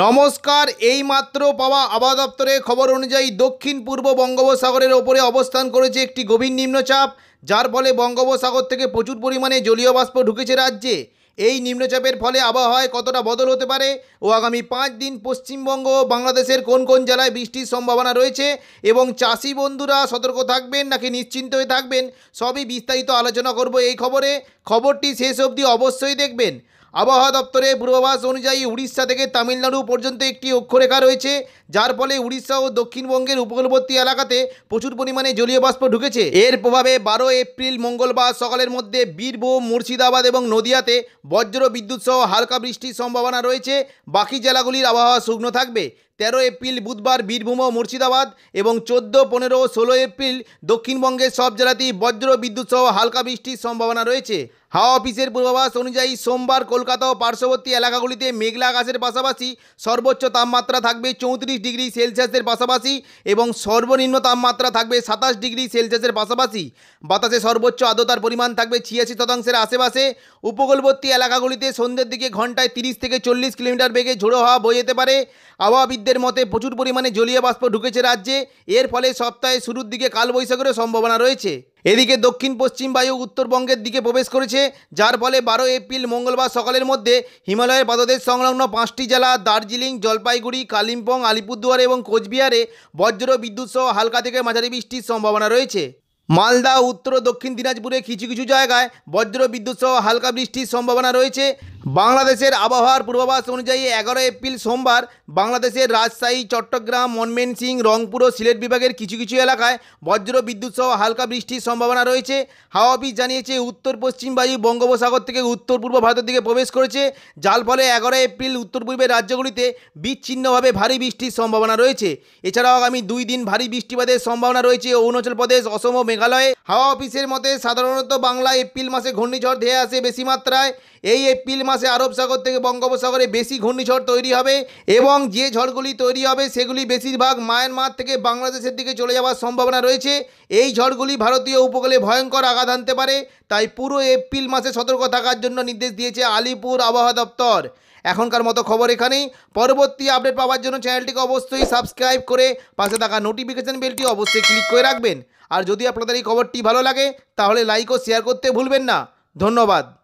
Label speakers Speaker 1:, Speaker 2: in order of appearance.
Speaker 1: নমস্কার এই মাত্র পাওয়া আবহাওয়া দপ্তরের খবর অনুযায়ী দক্ষিণ পূর্ব বঙ্গোপসাগরের ওপরে অবস্থান করেছে একটি গভীর নিম্নচাপ যার ফলে বঙ্গোপসাগর থেকে প্রচুর পরিমাণে জলীয় বাষ্প ঢুকেছে রাজ্যে এই নিম্নচাপের ফলে আবহাওয়ায় কতটা বদল হতে পারে ও আগামী পাঁচ দিন পশ্চিমবঙ্গ ও বাংলাদেশের কোন কোন জেলায় বৃষ্টির সম্ভাবনা রয়েছে এবং চাষি বন্ধুরা সতর্ক থাকবেন নাকি নিশ্চিন্ত হয়ে থাকবেন সবই বিস্তারিত আলোচনা করব এই খবরে খবরটি শেষ অবধি অবশ্যই দেখবেন আবহাওয়া দপ্তরের পূর্বাভাস অনুযায়ী উড়িষ্যা থেকে তামিলনাড়ু পর্যন্ত একটি অক্ষরেখা রয়েছে যার ফলে উড়িষ্যা ও দক্ষিণবঙ্গের উপকূলবর্তী এলাকাতে প্রচুর পরিমাণে জলীয় বাষ্প ঢুকেছে এর প্রভাবে বারো এপ্রিল মঙ্গলবার সকালের মধ্যে বীরভূম মুর্শিদাবাদ এবং নদিয়াতে বজ্র বিদ্যুৎ সহ হালকা বৃষ্টির সম্ভাবনা রয়েছে বাকি জেলাগুলির আবহাওয়া শুকনো থাকবে তেরো এপ্রিল বুধবার বীরভূম ও মুর্শিদাবাদ এবং চোদ্দো পনেরো ষোলো এপ্রিল দক্ষিণবঙ্গের সব জেলাতেই বজ্র বিদ্যুৎ সহ হালকা বৃষ্টির সম্ভাবনা রয়েছে হাওয়া অফিসের পূর্বাভাস অনুযায়ী সোমবার কলকাতা ও পার্শ্ববর্তী এলাকাগুলিতে মেঘলা আকাশের পাশাপাশি সর্বোচ্চ তাপমাত্রা থাকবে চৌত্রিশ ডিগ্রি সেলসিয়াসের পাশাপাশি এবং সর্বনিম্ন তাপমাত্রা থাকবে সাতাশ ডিগ্রি সেলসিয়াসের পাশাপাশি বাতাসে সর্বোচ্চ আর্দ্রতার পরিমাণ থাকবে ছিয়াশি শতাংশের আশেপাশে উপকূলবর্তী এলাকাগুলিতে সন্ধ্যের দিকে ঘন্টায় তিরিশ থেকে চল্লিশ কিলোমিটার বেগে ঝোড়ো হাওয়া বয়ে যেতে পারে আবহাওয়াবিদদের মতে প্রচুর পরিমাণে জলীয় বাষ্প ঢুকেছে রাজ্যে এর ফলে সপ্তাহে শুরুর দিকে কালবৈশাখেরও সম্ভাবনা রয়েছে এদিকে দক্ষিণ পশ্চিম বায়ু উত্তরবঙ্গের দিকে প্রবেশ করেছে যার ফলে বারো এপ্রিল মঙ্গলবার সকালের মধ্যে হিমালয়ের পাদদেশ সংলগ্ন পাঁচটি জেলা দার্জিলিং জলপাইগুড়ি কালিম্পং আলিপুরদুয়ার এবং কোচবিহারে বজ্র বিদ্যুৎ সহ হালকা থেকে মাঝারি বৃষ্টির সম্ভাবনা রয়েছে মালদা উত্তর দক্ষিণ দিনাজপুরে কিছু কিছু জায়গায় বজ্র বিদ্যুৎ সহ হালকা বৃষ্টির সম্ভাবনা রয়েছে বাংলাদেশের আবহাওয়ার পূর্বাভাস অনুযায়ী এগারো এপ্রিল সোমবার বাংলাদেশের রাজশাহী চট্টগ্রাম মনমেনসিং রংপুর ও সিলেট বিভাগের কিছু কিছু এলাকায় বজ্র বিদ্যুৎ সহ হালকা বৃষ্টির সম্ভাবনা রয়েছে হাওয়া অফিস জানিয়েছে উত্তর পশ্চিম বায়ু বঙ্গোপসাগর থেকে উত্তর পূর্ব ভারতের দিকে প্রবেশ করেছে যার ফলে এগারো এপ্রিল উত্তর পূর্বের রাজ্যগুলিতে বিচ্ছিন্নভাবে ভারী বৃষ্টির সম্ভাবনা রয়েছে এছাড়াও আগামী দুই দিন ভারী বৃষ্টিপাতের সম্ভাবনা রয়েছে অরুণাচল প্রদেশ অসম ও মেঘালয়ে হাওয়া অফিসের মতে সাধারণত বাংলা এপ্রিল মাসে ঘূর্ণিঝড় ধেয়ে আসে বেশি মাত্রায় এই এপ্রিল মাসে আরব সাগর থেকে বঙ্গোপসাগরে বেশি ঘূর্ণিঝড় তৈরি হবে এবং যে ঝড়গুলি তৈরি হবে সেগুলি বেশিরভাগ মায়ানমার থেকে বাংলাদেশের দিকে চলে যাওয়ার সম্ভাবনা রয়েছে এই ঝড়গুলি ভারতীয় উপকূলে ভয়ঙ্কর আঘাত আনতে পারে তাই পুরো এপ্রিল মাসে সতর্ক থাকার জন্য নির্দেশ দিয়েছে আলিপুর আবহাওয়া দপ্তর এখনকার মতো খবর এখানেই পরবর্তী আপডেট পাওয়ার জন্য চ্যানেলটিকে অবশ্যই সাবস্ক্রাইব করে পাশে থাকা নোটিফিকেশান বেলটি অবশ্যই ক্লিক করে রাখবেন আর যদি আপনাদের এই খবরটি ভালো লাগে তাহলে লাইক ও শেয়ার করতে ভুলবেন না ধন্যবাদ